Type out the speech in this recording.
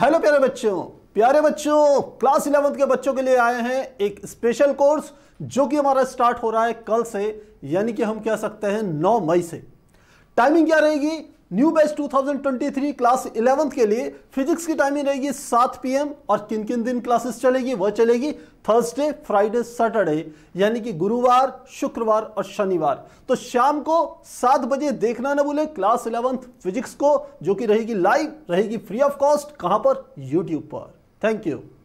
hello प्यारे बच्चों प्यारे बच्चों क्लास इलेवंथ के बच्चों के लिए आए हैं एक स्पेशल कोर्स जो कि हमारा स्टार्ट हो रहा है कल से यानी कि हम कह सकते हैं 9 मई से टाइमिंग क्या रहेगी न्यू बैच 2023 क्लास इलेवंथ के लिए फिजिक्स की टाइमिंग रहेगी सात पीएम और किन किन दिन क्लासेस चलेगी वह चलेगी थर्सडे फ्राइडे सैटरडे यानी कि गुरुवार शुक्रवार और शनिवार तो शाम को सात बजे देखना ना भूले क्लास इलेवंथ फिजिक्स को जो कि रहेगी लाइव रहेगी फ्री ऑफ कॉस्ट कहां पर यूट्यूब पर थैंक यू